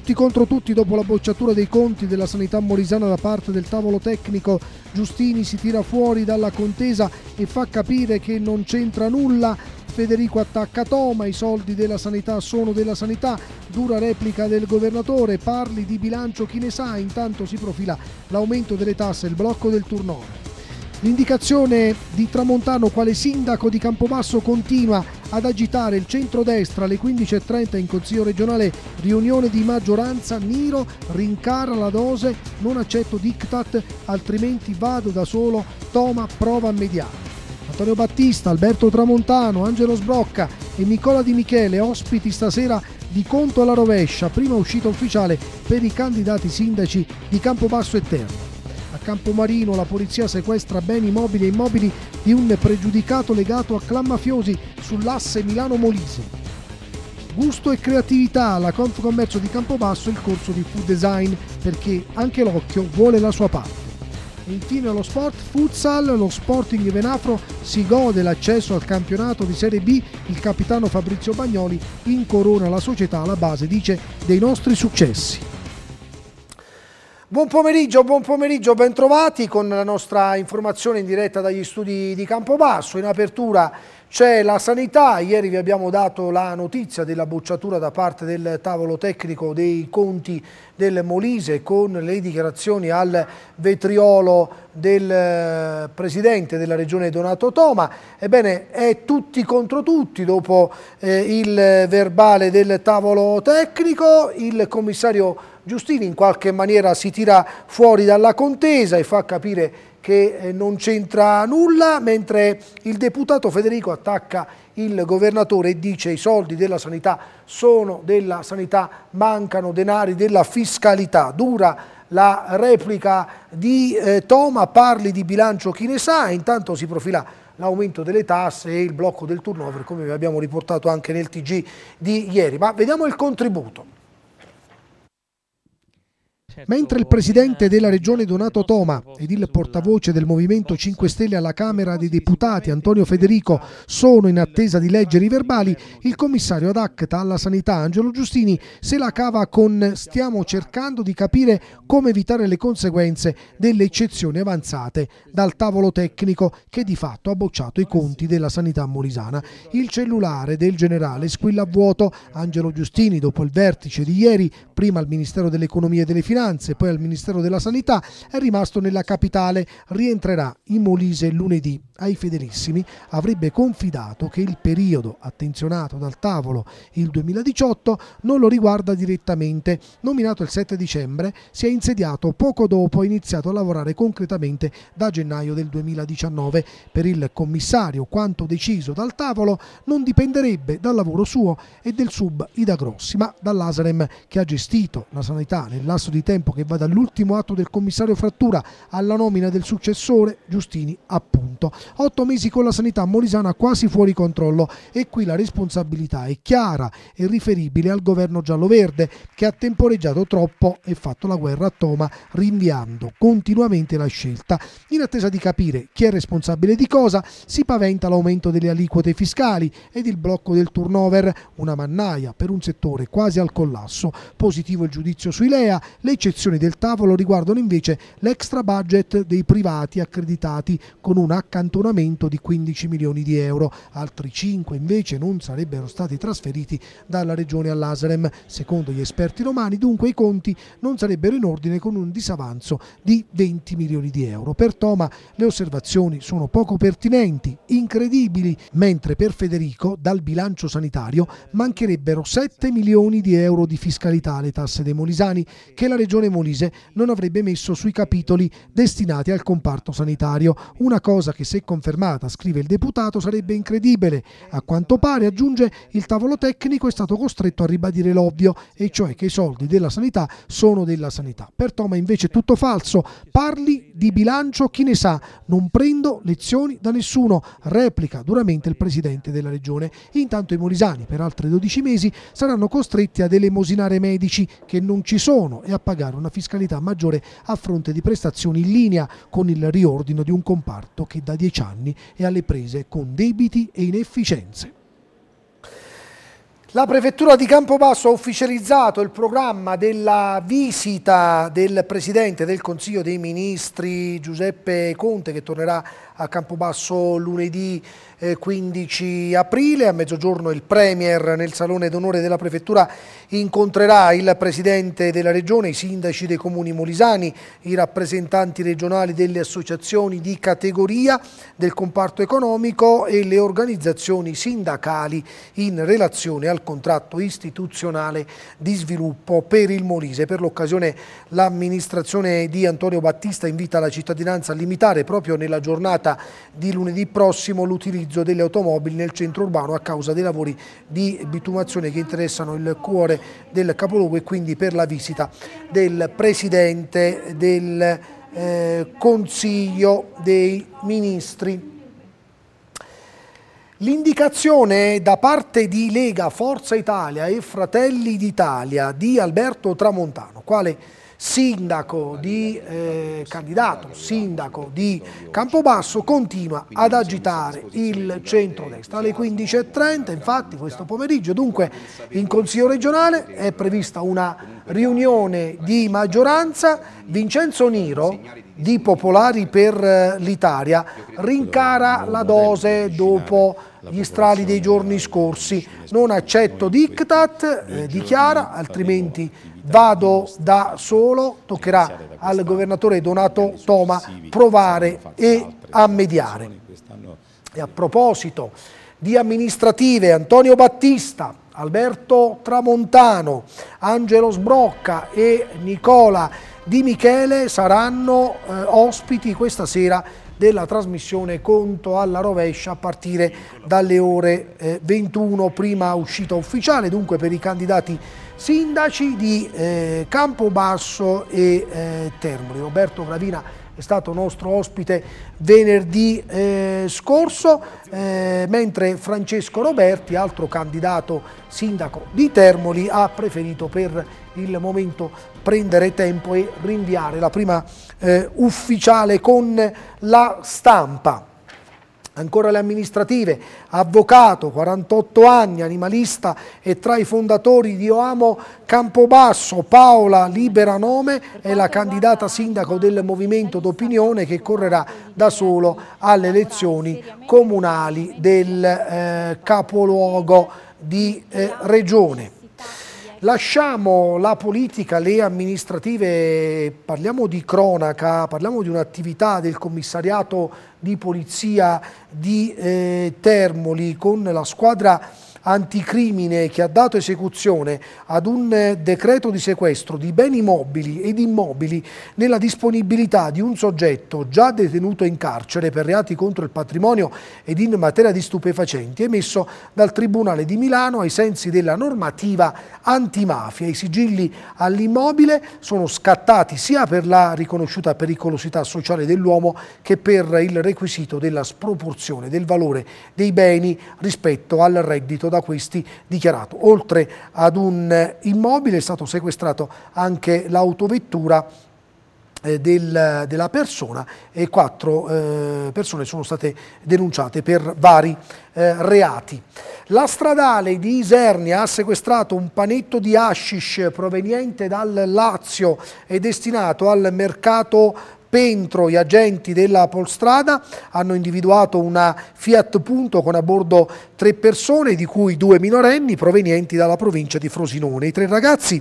tutti contro tutti dopo la bocciatura dei conti della sanità morisana da parte del tavolo tecnico. Giustini si tira fuori dalla contesa e fa capire che non c'entra nulla. Federico attacca Toma, i soldi della sanità sono della sanità, dura replica del governatore, parli di bilancio chi ne sa, intanto si profila l'aumento delle tasse, il blocco del turnover. L'indicazione di Tramontano quale sindaco di Campobasso continua ad agitare il centrodestra alle 15.30 in Consiglio regionale, riunione di maggioranza, Miro rincara la dose, non accetto diktat, altrimenti vado da solo, toma prova mediana. Antonio Battista, Alberto Tramontano, Angelo Sbrocca e Nicola Di Michele, ospiti stasera di Conto alla rovescia, prima uscita ufficiale per i candidati sindaci di Campobasso e Terra. Campomarino la polizia sequestra beni mobili e immobili di un pregiudicato legato a clan mafiosi sull'asse Milano-Molise. Gusto e creatività alla Confcommercio di Campobasso il corso di food design perché anche l'occhio vuole la sua parte. E infine allo sport futsal, lo Sporting Venafro si gode l'accesso al campionato di Serie B, il capitano Fabrizio Bagnoli incorona la società alla base, dice, dei nostri successi. Buon pomeriggio, buon pomeriggio, bentrovati con la nostra informazione in diretta dagli studi di Campobasso. In apertura c'è la sanità, ieri vi abbiamo dato la notizia della bocciatura da parte del tavolo tecnico dei conti del Molise con le dichiarazioni al vetriolo del eh, presidente della regione Donato Toma. Ebbene, è tutti contro tutti dopo eh, il verbale del tavolo tecnico, il commissario Giustini in qualche maniera si tira fuori dalla contesa e fa capire che eh, non c'entra nulla, mentre il deputato Federico attacca il governatore e dice che i soldi della sanità sono della sanità, mancano denari della fiscalità. Dura la replica di eh, Toma, parli di bilancio chi ne sa, intanto si profila l'aumento delle tasse e il blocco del turnover come vi abbiamo riportato anche nel TG di ieri. Ma vediamo il contributo. Certo, Mentre il presidente eh, della regione Donato Toma ed il portavoce del Movimento 5 Stelle alla Camera dei Deputati Antonio Federico sono in attesa di leggere i verbali, il commissario ad ACTA alla sanità Angelo Giustini se la cava con stiamo cercando di capire come evitare le conseguenze delle eccezioni avanzate dal tavolo tecnico che di fatto ha bocciato i conti della sanità molisana. Il cellulare del generale squilla a vuoto. Angelo Giustini dopo il vertice di ieri, prima al Ministero dell'Economia e delle Finanze, Finanze e poi al Ministero della Sanità, è rimasto nella capitale. Rientrerà in Molise lunedì ai fedelissimi avrebbe confidato che il periodo attenzionato dal tavolo il 2018 non lo riguarda direttamente. Nominato il 7 dicembre, si è insediato poco dopo e iniziato a lavorare concretamente da gennaio del 2019. Per il commissario quanto deciso dal tavolo non dipenderebbe dal lavoro suo e del sub Ida Grossi, ma dall'Asarem che ha gestito la sanità nel lasso di tempo che va dall'ultimo atto del commissario Frattura alla nomina del successore Giustini appunto. 8 mesi con la sanità molisana quasi fuori controllo e qui la responsabilità è chiara e riferibile al governo giallo-verde che ha temporeggiato troppo e fatto la guerra a Toma rinviando continuamente la scelta. In attesa di capire chi è responsabile di cosa si paventa l'aumento delle aliquote fiscali ed il blocco del turnover, una mannaia per un settore quasi al collasso. Positivo il giudizio sui LEA, le eccezioni del tavolo riguardano invece l'extra budget dei privati accreditati con un accantonamento patturamento di 15 milioni di euro, altri 5 invece non sarebbero stati trasferiti dalla regione all'Aserem. Secondo gli esperti romani dunque i conti non sarebbero in ordine con un disavanzo di 20 milioni di euro. Per Toma le osservazioni sono poco pertinenti, incredibili, mentre per Federico dal bilancio sanitario mancherebbero 7 milioni di euro di fiscalità alle tasse dei molisani che la regione molise non avrebbe messo sui capitoli destinati al comparto sanitario, una cosa che se confermata, scrive il deputato, sarebbe incredibile. A quanto pare, aggiunge, il tavolo tecnico è stato costretto a ribadire l'ovvio, e cioè che i soldi della sanità sono della sanità. Per Toma invece è tutto falso. Parli di bilancio chi ne sa, non prendo lezioni da nessuno, replica duramente il presidente della regione. Intanto i molisani per altri 12 mesi saranno costretti ad elemosinare medici che non ci sono e a pagare una fiscalità maggiore a fronte di prestazioni in linea con il riordino di un comparto che da 10 16 anni e alle prese con debiti e inefficienze. La Prefettura di Campobasso ha ufficializzato il programma della visita del Presidente del Consiglio dei Ministri Giuseppe Conte che tornerà a Campobasso lunedì 15 eh, aprile. A mezzogiorno il Premier nel Salone d'Onore della Prefettura incontrerà il Presidente della Regione, i sindaci dei comuni molisani, i rappresentanti regionali delle associazioni di categoria del comparto economico e le organizzazioni sindacali in relazione al contratto istituzionale di sviluppo per il Molise. Per l'occasione l'amministrazione di Antonio Battista invita la cittadinanza a limitare proprio nella giornata di lunedì prossimo l'utilizzo l'utilizzo delle automobili nel centro urbano a causa dei lavori di bitumazione che interessano il cuore del capoluogo e quindi per la visita del Presidente del eh, Consiglio dei Ministri. L'indicazione da parte di Lega, Forza Italia e Fratelli d'Italia di Alberto Tramontano, quale sindaco di, eh, candidato sindaco di Campobasso, continua ad agitare il centrodestra. Alle 15.30, infatti, questo pomeriggio, dunque, in Consiglio regionale è prevista una riunione di maggioranza. Vincenzo Niro, di Popolari per eh, l'Italia, rincara la dose dopo gli strali dei giorni scorsi. Non accetto diktat, eh, dichiara, altrimenti vado da solo, toccherà al governatore Donato Toma provare e a mediare. E a proposito di amministrative, Antonio Battista, Alberto Tramontano, Angelo Sbrocca e Nicola Di Michele saranno eh, ospiti questa sera della trasmissione Conto alla rovescia a partire dalle ore eh, 21, prima uscita ufficiale, dunque per i candidati sindaci di eh, Campobasso e eh, Termoli. Roberto Gravina è stato nostro ospite venerdì eh, scorso, eh, mentre Francesco Roberti, altro candidato sindaco di Termoli, ha preferito per il momento prendere tempo e rinviare la prima eh, ufficiale con la stampa. Ancora le amministrative, avvocato, 48 anni, animalista e tra i fondatori di Oamo Campobasso, Paola Libera Nome è la candidata sindaco del Movimento d'Opinione che correrà da solo alle elezioni comunali del eh, capoluogo di eh, regione. Lasciamo la politica, le amministrative, parliamo di cronaca, parliamo di un'attività del commissariato di polizia di eh, Termoli con la squadra anticrimine che ha dato esecuzione ad un eh, decreto di sequestro di beni mobili ed immobili nella disponibilità di un soggetto già detenuto in carcere per reati contro il patrimonio ed in materia di stupefacenti emesso dal Tribunale di Milano ai sensi della normativa antimafia. I sigilli all'immobile sono scattati sia per la riconosciuta pericolosità sociale dell'uomo che per il requisito della sproporzione del valore dei beni rispetto al reddito da questi dichiarato. Oltre ad un eh, immobile è stato sequestrato anche l'autovettura eh, del, della persona e quattro eh, persone sono state denunciate per vari eh, reati. La stradale di Isernia ha sequestrato un panetto di hashish proveniente dal Lazio e destinato al mercato Pentro, gli agenti della Polstrada hanno individuato una Fiat Punto con a bordo tre persone, di cui due minorenni provenienti dalla provincia di Frosinone. I tre ragazzi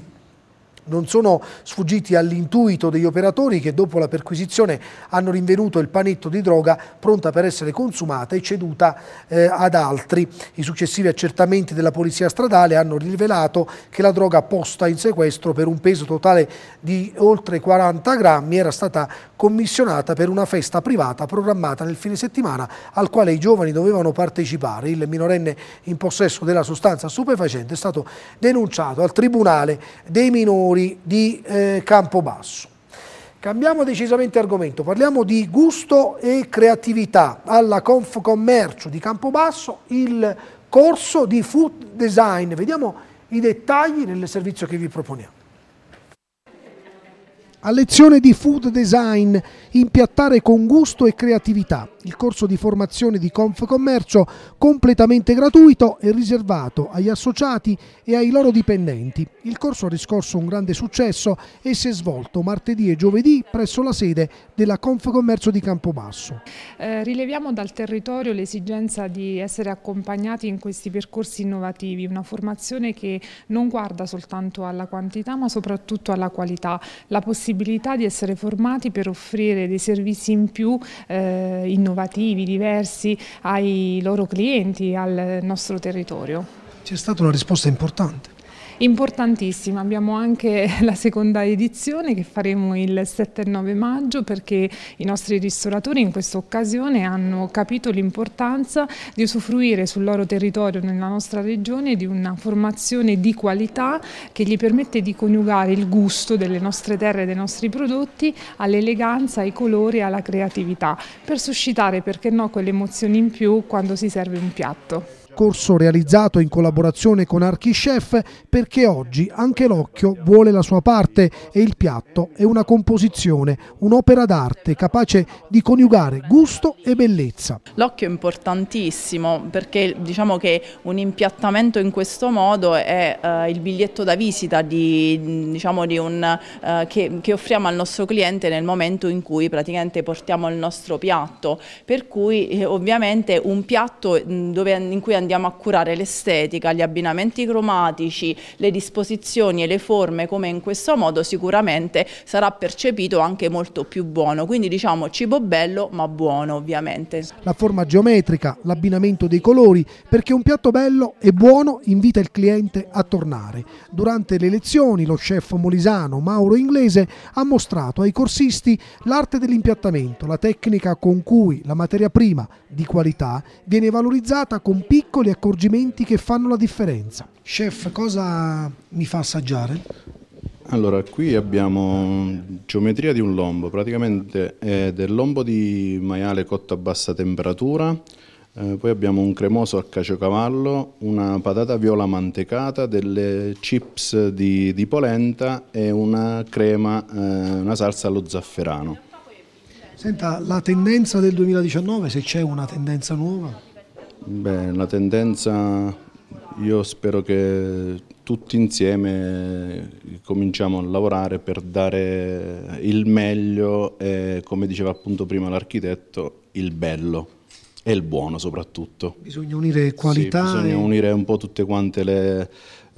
non sono sfuggiti all'intuito degli operatori che dopo la perquisizione hanno rinvenuto il panetto di droga pronta per essere consumata e ceduta eh, ad altri. I successivi accertamenti della polizia stradale hanno rivelato che la droga posta in sequestro per un peso totale di oltre 40 grammi era stata commissionata per una festa privata programmata nel fine settimana al quale i giovani dovevano partecipare. Il minorenne in possesso della sostanza stupefacente è stato denunciato al Tribunale dei minori giocatori di eh, Campobasso. Cambiamo decisamente argomento, parliamo di gusto e creatività. Alla Confcommercio di Campobasso il corso di food design, vediamo i dettagli nel servizio che vi proponiamo. A lezione di Food Design, impiattare con gusto e creatività, il corso di formazione di Confcommercio completamente gratuito è riservato agli associati e ai loro dipendenti. Il corso ha riscosso un grande successo e si è svolto martedì e giovedì presso la sede della Confcommercio di Campobasso. Eh, rileviamo dal territorio l'esigenza di essere accompagnati in questi percorsi innovativi, una formazione che non guarda soltanto alla quantità ma soprattutto alla qualità, la possibilità possibilità di essere formati per offrire dei servizi in più eh, innovativi, diversi ai loro clienti, al nostro territorio. C'è stata una risposta importante importantissima. Abbiamo anche la seconda edizione che faremo il 7 e 9 maggio perché i nostri ristoratori in questa occasione hanno capito l'importanza di usufruire sul loro territorio nella nostra regione di una formazione di qualità che gli permette di coniugare il gusto delle nostre terre e dei nostri prodotti all'eleganza, ai colori e alla creatività per suscitare perché no quelle emozioni in più quando si serve un piatto corso realizzato in collaborazione con Archichef perché oggi anche l'occhio vuole la sua parte e il piatto è una composizione, un'opera d'arte capace di coniugare gusto e bellezza. L'occhio è importantissimo perché diciamo che un impiattamento in questo modo è eh, il biglietto da visita di, diciamo, di un, eh, che, che offriamo al nostro cliente nel momento in cui praticamente portiamo il nostro piatto, per cui eh, ovviamente un piatto mm, dove, in cui andiamo andiamo a curare l'estetica, gli abbinamenti cromatici, le disposizioni e le forme come in questo modo sicuramente sarà percepito anche molto più buono, quindi diciamo cibo bello ma buono ovviamente. La forma geometrica, l'abbinamento dei colori, perché un piatto bello e buono invita il cliente a tornare. Durante le lezioni lo chef molisano Mauro Inglese ha mostrato ai corsisti l'arte dell'impiattamento, la tecnica con cui la materia prima di qualità viene valorizzata con piccoli piccoli accorgimenti che fanno la differenza. Chef, cosa mi fa assaggiare? Allora, qui abbiamo geometria di un lombo, praticamente è del lombo di maiale cotto a bassa temperatura, eh, poi abbiamo un cremoso a caciocavallo, una patata viola mantecata, delle chips di, di polenta e una crema, eh, una salsa allo zafferano. Senta, la tendenza del 2019, se c'è una tendenza nuova? Beh, la tendenza io spero che tutti insieme cominciamo a lavorare per dare il meglio e, come diceva appunto prima l'architetto, il bello e il buono soprattutto. Bisogna unire qualità. Sì, bisogna e... unire un po' tutte quante le,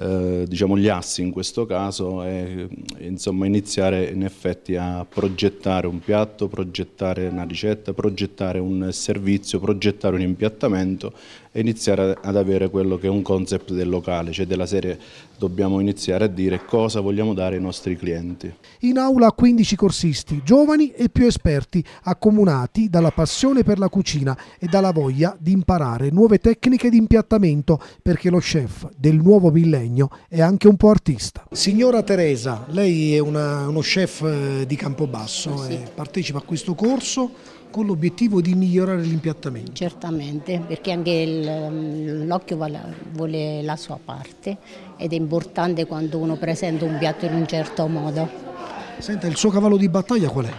eh, diciamo gli assi in questo caso e insomma iniziare in effetti a progettare un piatto, progettare una ricetta, progettare un servizio, progettare un impiattamento iniziare ad avere quello che è un concept del locale, cioè della serie dobbiamo iniziare a dire cosa vogliamo dare ai nostri clienti. In aula 15 corsisti, giovani e più esperti, accomunati dalla passione per la cucina e dalla voglia di imparare nuove tecniche di impiattamento, perché lo chef del nuovo millennio è anche un po' artista. Signora Teresa, lei è una, uno chef eh, di Campobasso, eh sì. Eh, partecipa a questo corso con l'obiettivo di migliorare l'impiattamento. Certamente, perché anche mm, l'occhio vuole la sua parte ed è importante quando uno presenta un piatto in un certo modo. Senta, il suo cavallo di battaglia qual è?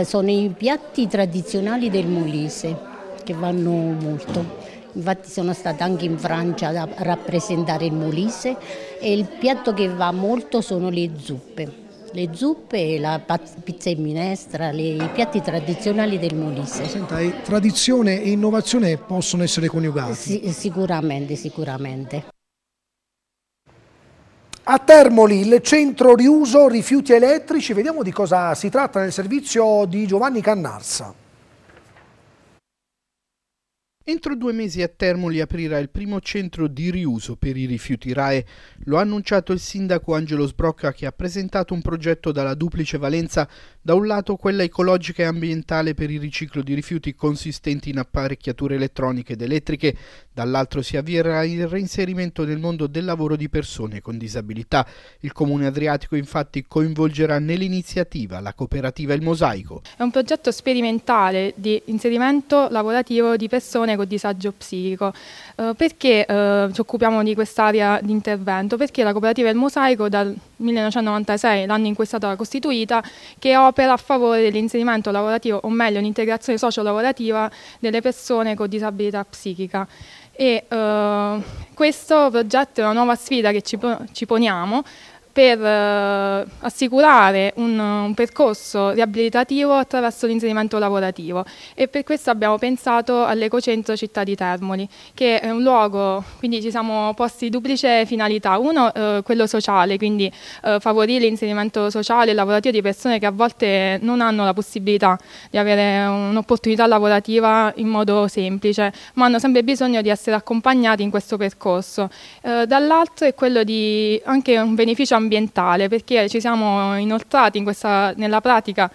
Eh, sono i piatti tradizionali del Molise, che vanno molto. Infatti sono stata anche in Francia a rappresentare il Molise e il piatto che va molto sono le zuppe le zuppe, la pizza in minestra, le, i piatti tradizionali del Molise. Senta, e tradizione e innovazione possono essere coniugati? Sì, sicuramente, sicuramente. A Termoli il centro riuso rifiuti elettrici, vediamo di cosa si tratta nel servizio di Giovanni Cannarsa. Entro due mesi a Termoli aprirà il primo centro di riuso per i rifiuti RAE. Lo ha annunciato il sindaco Angelo Sbrocca che ha presentato un progetto dalla duplice valenza, da un lato quella ecologica e ambientale per il riciclo di rifiuti consistenti in apparecchiature elettroniche ed elettriche, dall'altro si avvierà il reinserimento nel mondo del lavoro di persone con disabilità. Il comune adriatico infatti coinvolgerà nell'iniziativa la cooperativa Il Mosaico. È un progetto sperimentale di inserimento lavorativo di persone persone con disagio psichico. Eh, perché eh, ci occupiamo di quest'area di intervento? Perché la cooperativa Il Mosaico dal 1996, l'anno in cui è stata costituita, che opera a favore dell'inserimento lavorativo, o meglio l'integrazione socio-lavorativa delle persone con disabilità psichica. E, eh, questo progetto è una nuova sfida che ci, ci poniamo per eh, assicurare un, un, percorso riabilitativo attraverso l'inserimento lavorativo e per questo abbiamo pensato all'Ecocentro Città di Termoli, che è un luogo, quindi ci siamo posti duplice finalità, uno eh, quello sociale, quindi eh, favorire l'inserimento sociale e lavorativo di persone che a volte non hanno la possibilità di avere un'opportunità lavorativa in modo semplice, ma hanno sempre bisogno di essere accompagnati in questo percorso. Eh, dall'altro è quello di anche un beneficio ambientale ambientale, perché ci siamo inoltrati in questa, nella pratica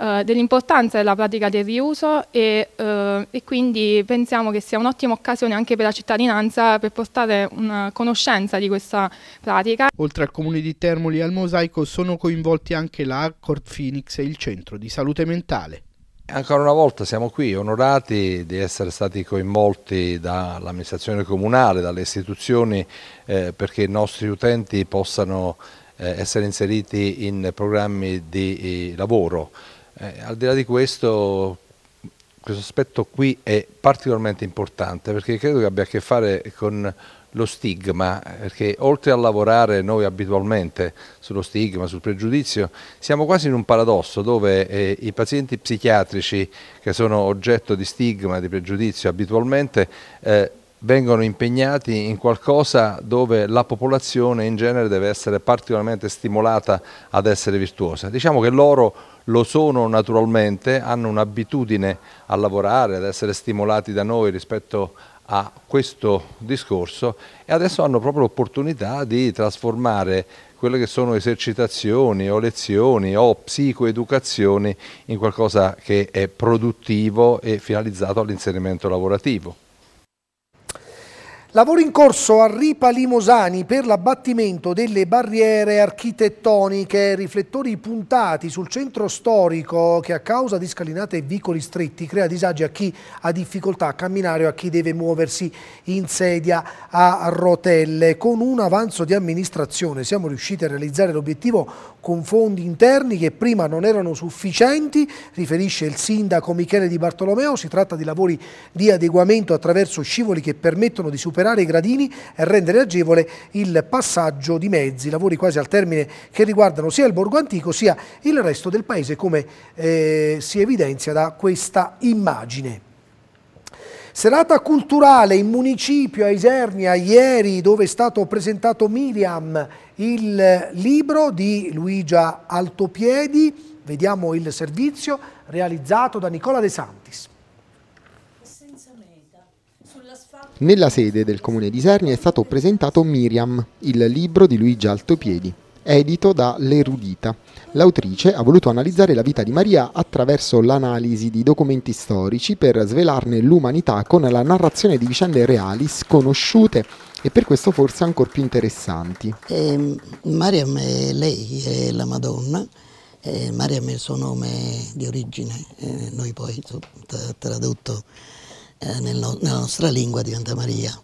eh, dell'importanza della pratica del riuso e, eh, e, quindi pensiamo che sia un'ottima occasione anche per la cittadinanza per portare una conoscenza di questa pratica. Oltre al comune di Termoli e al Mosaico sono coinvolti anche la Accord Phoenix e il centro di salute mentale. Ancora una volta siamo qui onorati di essere stati coinvolti dall'amministrazione comunale, dalle istituzioni eh, perché i nostri utenti possano eh, essere inseriti in programmi di eh, lavoro. Eh, al di là di questo, questo aspetto qui è particolarmente importante perché credo che abbia a che fare con lo stigma, perché oltre a lavorare noi abitualmente sullo stigma, sul pregiudizio, siamo quasi in un paradosso dove eh, i pazienti psichiatrici che sono oggetto di stigma, di pregiudizio abitualmente, eh, vengono impegnati in qualcosa dove la popolazione in genere deve essere particolarmente stimolata ad essere virtuosa. Diciamo che loro lo sono naturalmente, hanno un'abitudine a lavorare, ad essere stimolati da noi rispetto a questo discorso e adesso hanno proprio l'opportunità di trasformare quelle che sono esercitazioni o lezioni o psicoeducazioni in qualcosa che è produttivo e finalizzato all'inserimento lavorativo. Lavori in corso a Ripa Limosani per l'abbattimento delle barriere architettoniche, riflettori puntati sul centro storico che a causa di scalinate e vicoli stretti crea disagi a chi ha difficoltà a camminare o a chi deve muoversi in sedia a rotelle. Con un avanzo di amministrazione siamo riusciti a realizzare l'obiettivo con fondi interni che prima non erano sufficienti, riferisce il sindaco Michele Di Bartolomeo, si tratta di lavori di adeguamento attraverso scivoli che permettono di superare i gradini e rendere agevole il passaggio di mezzi, lavori quasi al termine che riguardano sia il borgo antico sia il resto del paese come eh, si evidenzia da questa immagine. Serata culturale in municipio a Isernia ieri dove è stato presentato Miriam il libro di Luigia Altopiedi, vediamo il servizio realizzato da Nicola De Santis. Nella sede del comune di Serni è stato presentato Miriam, il libro di Luigi Altopiedi, edito da L'Erudita. L'autrice ha voluto analizzare la vita di Maria attraverso l'analisi di documenti storici per svelarne l'umanità con la narrazione di vicende reali, sconosciute e per questo forse ancora più interessanti. Eh, Mariam è lei, è la Madonna. Eh, Mariam è il suo nome di origine, eh, noi poi tradotto eh, nella nostra lingua diventa Maria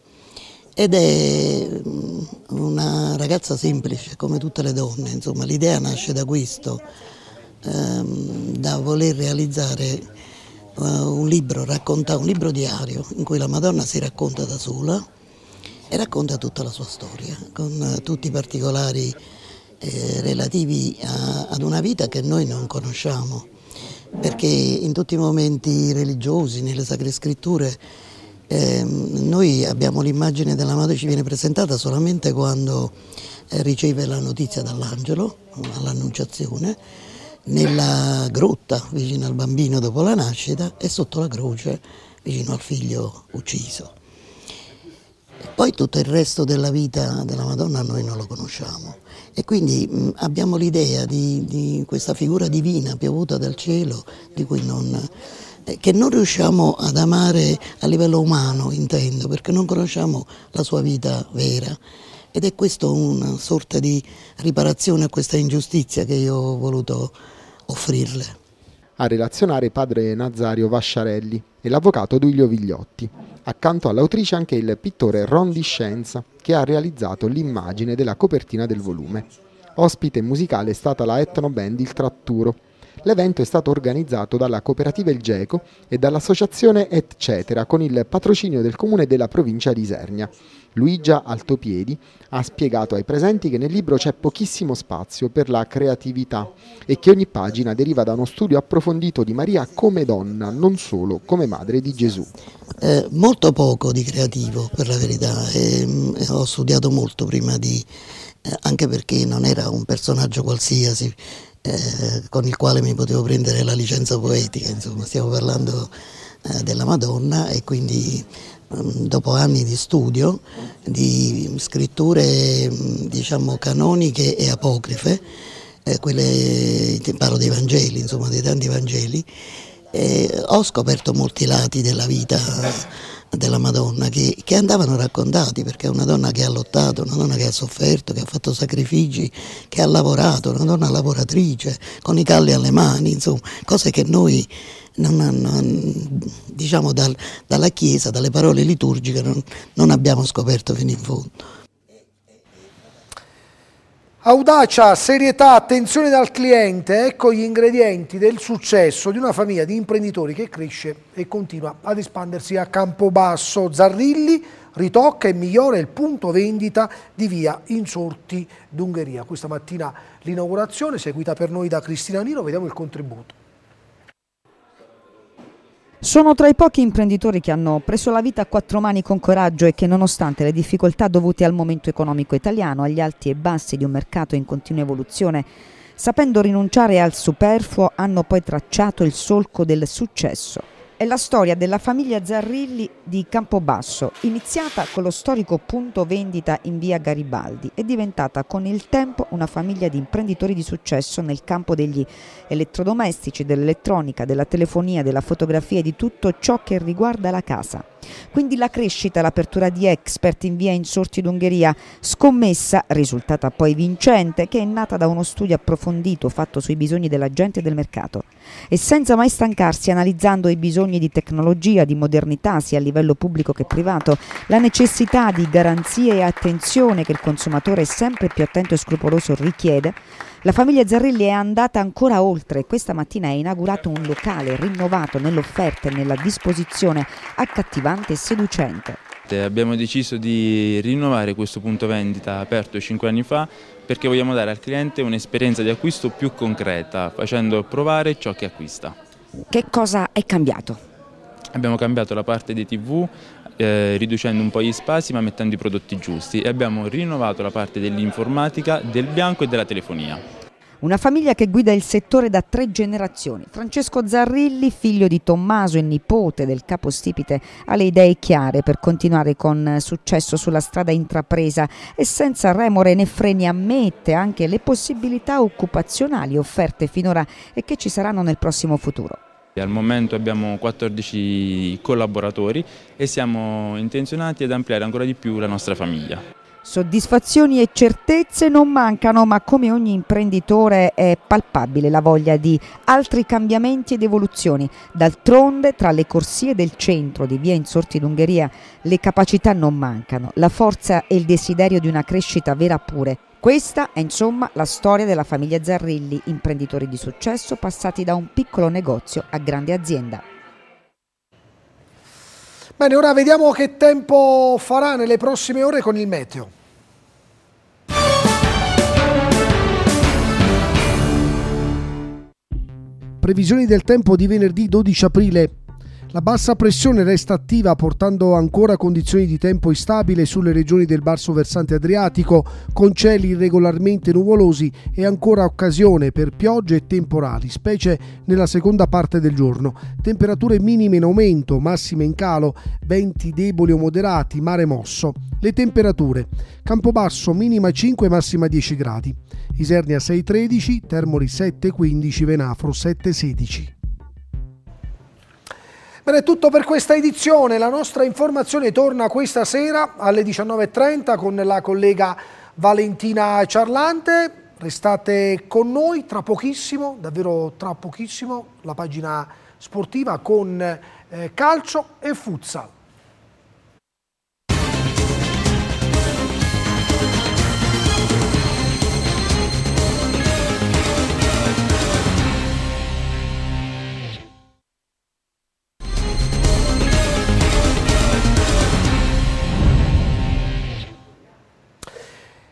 ed è mm, una ragazza semplice come tutte le donne, insomma l'idea nasce da questo, ehm, da voler realizzare eh, un libro, racconta, un libro diario in cui la Madonna si racconta da sola e racconta tutta la sua storia, con eh, tutti i particolari eh, relativi a, ad una vita che noi non conosciamo, perché in tutti i momenti religiosi, nelle sacre scritture, eh, noi abbiamo l'immagine della Madre ci viene presentata solamente quando eh, riceve la notizia dall'angelo, all'annunciazione, nella grotta vicino al bambino dopo la nascita e sotto la croce vicino al figlio ucciso. Poi tutto il resto della vita della Madonna noi non lo conosciamo e quindi mh, abbiamo l'idea di, di questa figura divina piovuta dal cielo di cui non eh, che non riusciamo ad amare a livello umano, intendo, perché non conosciamo la sua vita vera. Ed è questa una sorta di riparazione a questa ingiustizia che io ho voluto offrirle. A relazionare padre Nazario Vasciarelli e l'avvocato Duilio Vigliotti. Accanto all'autrice anche il pittore Ron di Scienza, che ha realizzato l'immagine della copertina del volume. Ospite musicale è stata la etno band Il Tratturo, L'evento è stato organizzato dalla cooperativa Il Geco e dall'associazione Etcetera con il patrocinio del comune della provincia di Isernia. Luigia Altopiedi ha spiegato ai presenti che nel libro c'è pochissimo spazio per la creatività e che ogni pagina deriva da uno studio approfondito di Maria come donna, non solo come madre di Gesù. Eh, molto poco di creativo per la verità, eh, ho studiato molto prima di, eh, anche perché non era un personaggio qualsiasi, eh, con il quale mi potevo prendere la licenza poetica, insomma stiamo parlando eh, della Madonna e quindi mm, dopo anni di studio, di scritture mm, diciamo canoniche e apocrife, eh, quelle, parlo dei Vangeli, insomma dei tanti Vangeli, eh, ho scoperto molti lati della vita della Madonna che, che, andavano raccontati perché è una donna che ha lottato, una donna che ha sofferto, che ha fatto sacrifici, che ha lavorato, una donna lavoratrice, con i calli alle mani, insomma, cose che noi non, non, diciamo dal, dalla Chiesa, dalle parole liturgiche non, non abbiamo scoperto fino in fondo. Audacia, serietà, attenzione dal cliente, ecco gli ingredienti del successo di una famiglia di imprenditori che cresce e continua ad espandersi a Campobasso. Zarrilli ritocca e migliora il punto vendita di via Insorti d'Ungheria. Questa mattina l'inaugurazione, seguita per noi da Cristina Nino, vediamo il contributo. Sono tra i pochi imprenditori che hanno preso la vita a quattro mani con coraggio e che nonostante le difficoltà dovute al momento economico italiano, agli alti e bassi di un mercato in continua evoluzione, sapendo rinunciare al superfluo, hanno poi tracciato il solco del successo. È la storia della famiglia Zarrilli di Campobasso, iniziata con lo storico punto vendita in via Garibaldi e diventata con il tempo una famiglia di imprenditori di successo nel campo degli elettrodomestici, dell'elettronica, della telefonia, della fotografia e di tutto ciò che riguarda la casa. Quindi la crescita, l'apertura di Expert in via Insorti d'Ungheria, scommessa, risultata poi vincente, che è nata da uno studio approfondito fatto sui bisogni della gente e del mercato. E senza mai stancarsi analizzando i bisogni di tecnologia, di modernità, sia a livello pubblico che privato, la necessità di garanzie e attenzione che il consumatore sempre più attento e scrupoloso richiede, la famiglia Zarrilli è andata ancora oltre. Questa mattina ha inaugurato un locale rinnovato nell'offerta e nella disposizione, accattivante e seducente. Eh, abbiamo deciso di rinnovare questo punto vendita aperto 5 anni fa perché vogliamo dare al cliente un'esperienza di acquisto più concreta, facendo provare ciò che acquista. Che cosa è cambiato? Abbiamo cambiato la parte di TV, eh, riducendo un po' gli spazi ma mettendo i prodotti giusti e abbiamo rinnovato la parte dell'informatica, del bianco e della telefonia. Una famiglia che guida il settore da tre generazioni. Francesco Zarrilli, figlio di Tommaso e nipote del capostipite, ha le idee chiare per continuare con successo sulla strada intrapresa e senza remore né freni ammette anche le possibilità occupazionali offerte finora e che ci saranno nel prossimo futuro. Al momento abbiamo 14 collaboratori e siamo intenzionati ad ampliare ancora di più la nostra famiglia. Soddisfazioni e certezze non mancano, ma come ogni imprenditore è palpabile la voglia di altri cambiamenti ed evoluzioni. D'altronde, tra le corsie del centro di via Insorti d'Ungheria, le capacità non mancano, la forza e il desiderio di una crescita vera pure. Questa è insomma la storia della famiglia Zarrilli, imprenditori di successo passati da un piccolo negozio a grande azienda. Bene, ora vediamo che tempo farà nelle prossime ore con il meteo. Previsioni del tempo di venerdì 12 aprile. La bassa pressione resta attiva portando ancora condizioni di tempo instabile sulle regioni del basso versante adriatico, con cieli irregolarmente nuvolosi e ancora occasione per piogge e temporali, specie nella seconda parte del giorno. Temperature minime in aumento, massime in calo, venti deboli o moderati, mare mosso. Le temperature. Campobasso minima 5, massima 10 gradi. Isernia 6,13, Termoli 7,15, Venafro 7,16. Ed è tutto per questa edizione, la nostra informazione torna questa sera alle 19.30 con la collega Valentina Ciarlante. Restate con noi tra pochissimo, davvero tra pochissimo, la pagina sportiva con eh, calcio e futsal.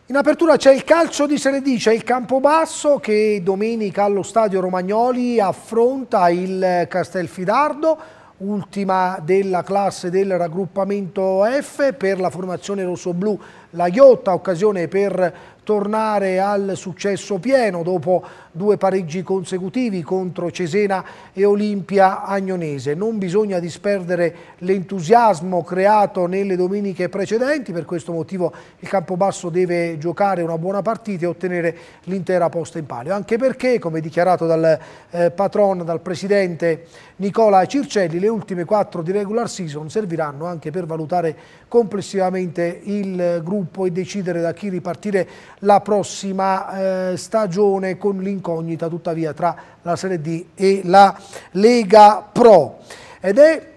In apertura c'è il calcio di Serie D, c'è il Campobasso che domenica allo stadio Romagnoli affronta il Castelfidardo, ultima della classe del raggruppamento F per la formazione rossoblù La Ghiotta, occasione per tornare al successo pieno dopo due pareggi consecutivi contro Cesena e Olimpia Agnonese. Non bisogna disperdere l'entusiasmo creato nelle domeniche precedenti, per questo motivo il Campobasso deve giocare una buona partita e ottenere l'intera posta in palio, anche perché, come dichiarato dal eh, patron, dal presidente Nicola Circelli, le ultime quattro di regular season serviranno anche per valutare complessivamente il eh, gruppo e decidere da chi ripartire la prossima eh, stagione con l'incognita tuttavia tra la Serie D e la Lega Pro. Ed è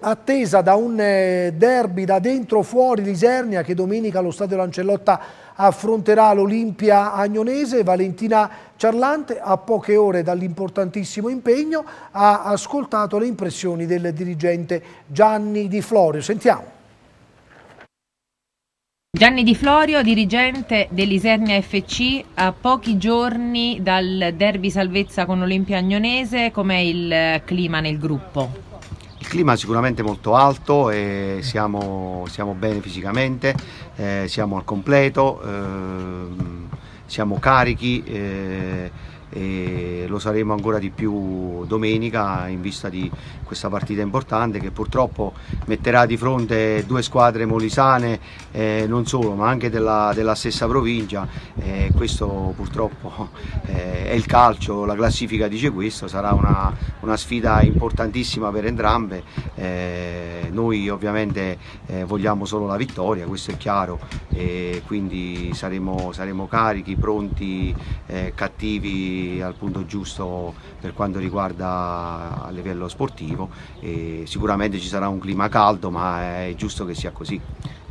attesa da un eh, derby da dentro fuori Lisernia che domenica allo stadio Lancellotta affronterà l'Olimpia Agnonese, Valentina Ciarlante a poche ore dall'importantissimo impegno ha ascoltato le impressioni del dirigente Gianni Di Florio. Sentiamo. Gianni Di Florio, dirigente dell'Isernia FC, a pochi giorni dal derby salvezza con Olimpia Agnonese, com'è il clima nel gruppo? Il clima è sicuramente molto alto, siamo, siamo, bene fisicamente, eh, siamo al completo, eh, siamo carichi. Eh, e lo saremo ancora di più domenica in vista di, questa partita importante che purtroppo metterà di fronte due squadre molisane, eh, non solo, ma anche della, della stessa provincia. Eh, questo purtroppo eh, è il calcio, la classifica dice questo, sarà una, una sfida importantissima per entrambe. Eh, noi ovviamente eh, vogliamo solo la vittoria, questo è chiaro, quindi saremo, saremo, carichi, pronti, eh, cattivi al punto giusto per quanto riguarda a livello sportivo positivo e sicuramente ci sarà un clima caldo ma è giusto che sia così.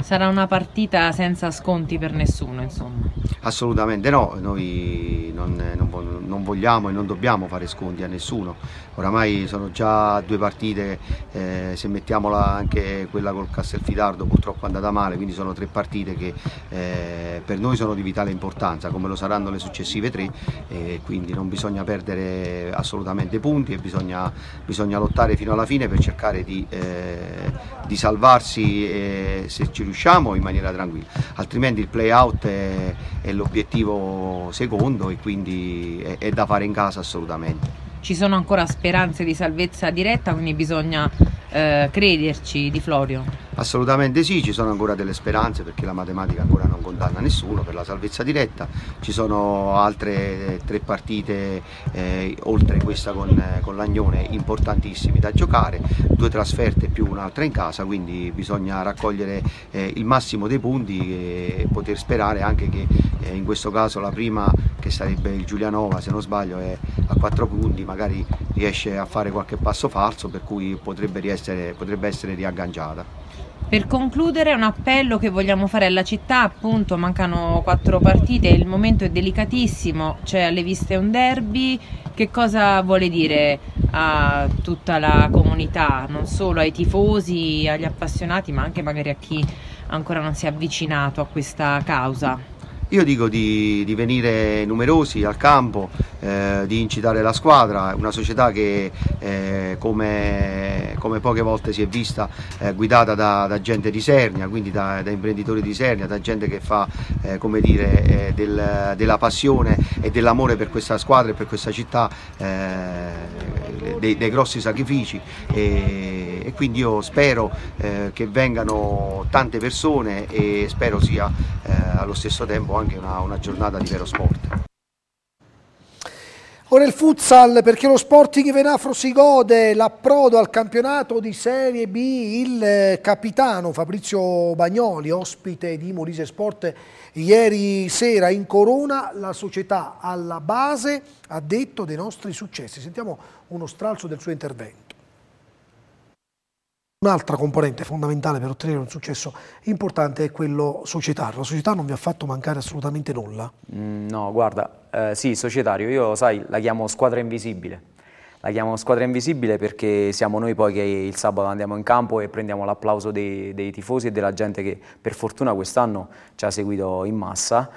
Sarà una partita senza sconti per nessuno, insomma. Assolutamente no, noi non, non, non, vogliamo e non dobbiamo fare sconti a nessuno. Oramai sono già due partite, eh, se mettiamo anche quella col Castelfidardo purtroppo è andata male, quindi sono tre partite che eh, per noi sono di vitale importanza, come lo saranno le successive tre, eh, quindi non bisogna perdere assolutamente punti e bisogna, bisogna lottare fino alla fine per cercare di, eh, di salvarsi se ci riusciamo riusciamo in maniera tranquilla, altrimenti il play out è, è l'obiettivo secondo e quindi è, è da fare in casa assolutamente. Ci sono ancora speranze di salvezza diretta, quindi bisogna eh, crederci di Florio. Assolutamente sì, ci sono ancora delle speranze perché la matematica ancora non condanna nessuno per la salvezza diretta, ci sono altre eh, tre partite eh, oltre questa con, eh, con l'Agnone importantissime da giocare, due trasferte più un'altra in casa, quindi bisogna raccogliere eh, il massimo dei punti e poter sperare anche che eh, in questo caso la prima che sarebbe il Giulianova se non sbaglio è a quattro punti magari riesce a fare qualche passo falso per cui potrebbe, riessere, potrebbe essere riagganciata per concludere un appello che vogliamo fare alla città, appunto mancano quattro partite, il momento è delicatissimo, c'è alle viste un derby, che cosa vuole dire a tutta la comunità, non solo ai tifosi, agli appassionati, ma anche magari a chi ancora non si è avvicinato a questa causa? Io dico di, di, venire numerosi al campo, eh, di incitare la squadra, una società che eh, come, come, poche volte si è vista eh, guidata da, da, gente di Sernia, quindi da, da, imprenditori di Sernia, da gente che fa eh, dire, eh, del, della passione e dell'amore per questa squadra e per questa città eh, dei, dei, grossi sacrifici e, e quindi io spero eh, che vengano tante persone e spero sia eh, allo stesso tempo anche una, una giornata di vero sport. Ora il futsal perché lo Sporting Venafro si gode l'approdo al campionato di Serie B, il eh, capitano Fabrizio Bagnoli, ospite di Molise Sport ieri sera in Corona, la società alla base ha detto dei nostri successi. Sentiamo uno stralcio del suo intervento. Un'altra componente fondamentale per ottenere un successo importante è quello societario. La società non vi ha fatto mancare assolutamente nulla? Mm, no, guarda, eh, sì, societario. Io, sai, la chiamo squadra invisibile. La chiamo squadra invisibile perché siamo noi poi che il sabato andiamo in campo e prendiamo l'applauso dei, dei tifosi e della gente che per fortuna quest'anno ci ha seguito in massa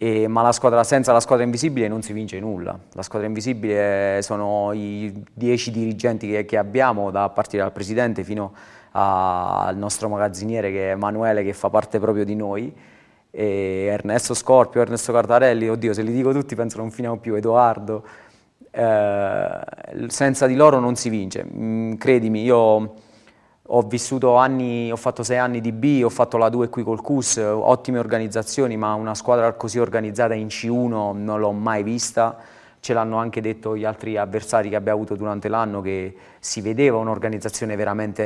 e, ma la squadra, senza la squadra invisibile non si vince nulla. La squadra invisibile sono i dieci dirigenti che, che abbiamo, da partire dal presidente fino a, al nostro magazziniere che è Emanuele, che fa parte proprio di noi. Ernesto Scorpio, Ernesto Cartarelli, oddio se li dico tutti penso non finiamo più, Edoardo, eh, senza di loro non si vince, mm, credimi, io ho vissuto anni, ho fatto sei anni di B, ho fatto la 2 qui col CUS, ottime organizzazioni, ma una squadra così organizzata in C1 non l'ho mai vista. Ce l'hanno anche detto gli altri avversari che abbiamo avuto durante l'anno che si vedeva un'organizzazione veramente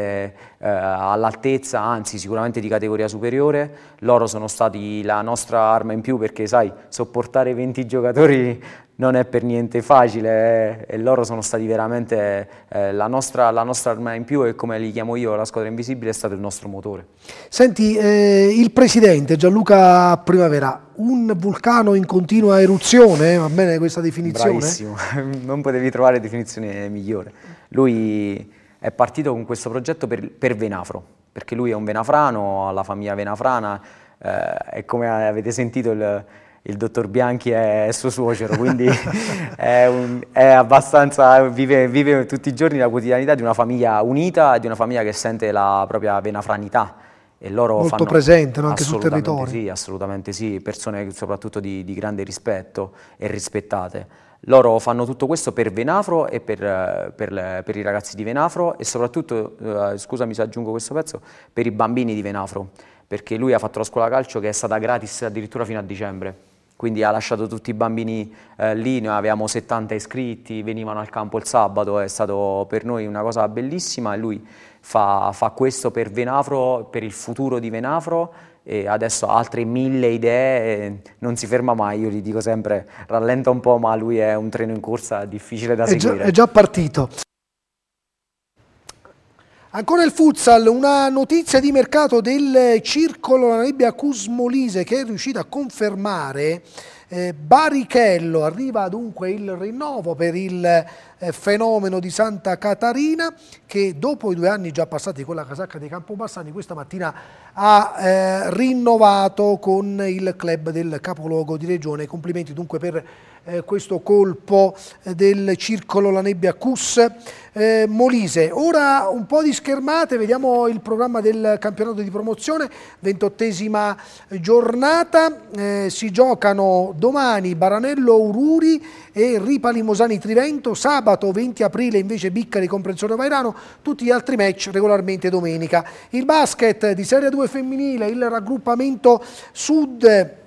eh, all'altezza, anzi sicuramente di categoria superiore. Loro sono stati la nostra arma in più perché, sai, sopportare 20 giocatori non è per niente facile eh, e loro sono stati veramente eh, la, nostra, la, nostra, arma in più e come li chiamo io la squadra invisibile è stato il nostro motore. Senti, eh, il presidente Gianluca Primavera, un vulcano in continua eruzione, va bene questa definizione? Bravissimo, non potevi trovare definizione migliore. Lui è partito con questo progetto per, per Venafro, perché lui è un venafrano, ha la famiglia venafrana eh, e come avete sentito il, il dottor Bianchi è, suo suocero, quindi è, un, è abbastanza, vive, vive, tutti i giorni la quotidianità di una famiglia unita, di una famiglia che sente la propria venafranità. E loro Molto fanno, presente no? anche sul territorio. Sì, assolutamente sì, persone soprattutto di, di grande rispetto e rispettate. Loro fanno tutto questo per Venafro e per, eh, per, per i ragazzi di Venafro e soprattutto, eh, scusami se aggiungo questo pezzo, per i bambini di Venafro, perché lui ha fatto la scuola calcio che è stata gratis addirittura fino a dicembre quindi ha lasciato tutti i bambini eh, lì, noi avevamo 70 iscritti, venivano al campo il sabato, è stato per noi una cosa bellissima e lui fa, fa questo per Venafro, per il futuro di Venafro e adesso ha altre mille idee, non si ferma mai, io gli dico sempre rallenta un po', ma lui è un treno in corsa difficile da è seguire. Già, è già partito. Ancora il futsal, una notizia di mercato del circolo La Nebbia Cusmolise che è riuscita a confermare eh, Barichello, arriva dunque il rinnovo per il eh, fenomeno di Santa Catarina che dopo i due anni già passati con la casacca dei Campobassani questa mattina ha eh, rinnovato con il club del capoluogo di regione. Complimenti dunque per eh, questo colpo eh, del circolo La Nebbia Cus eh, Molise. Ora un po' di schermate, vediamo il programma del campionato di promozione, 28esima giornata, eh, si giocano domani Baranello Ururi e Ripali Mosani Trivento, sabato 20 aprile invece Biccari Comprensore Vairano, tutti gli altri match regolarmente domenica. Il basket di Serie 2 femminile, il raggruppamento sud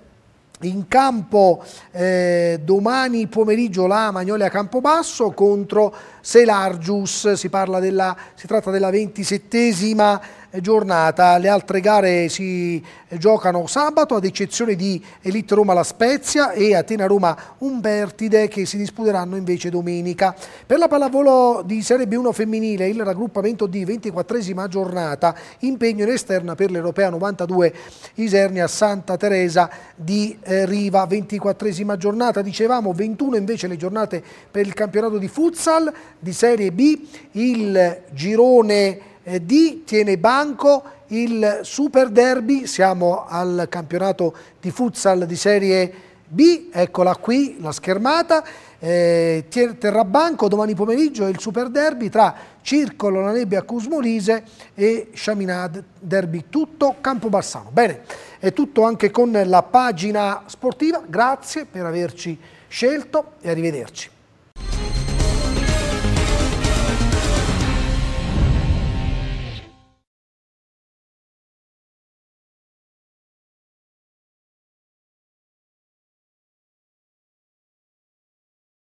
in campo eh, domani pomeriggio la Magnolia Campobasso contro Selargius, si, parla della, si tratta della ventisettesima eh, giornata. Le altre gare si eh, giocano sabato, ad eccezione di Elite Roma La Spezia e Atena Roma Umbertide che si disputeranno invece domenica. Per la pallavolo di Serie B1 femminile, il raggruppamento di 24esima giornata, impegno in esterna per l'Europea 92 Isernia Santa Teresa di eh, Riva. 24esima giornata, dicevamo, 21 invece le giornate per il campionato di futsal di Serie B, il girone eh, D tiene banco il Super Derby, siamo al campionato di futsal di Serie B, eccola qui la schermata, eh, terrà banco domani pomeriggio il Super Derby tra Circolo, La Nebbia, Cusmolise e Chaminade, Derby tutto Campobassano. Bene, è tutto anche con la pagina sportiva, grazie per averci scelto e arrivederci.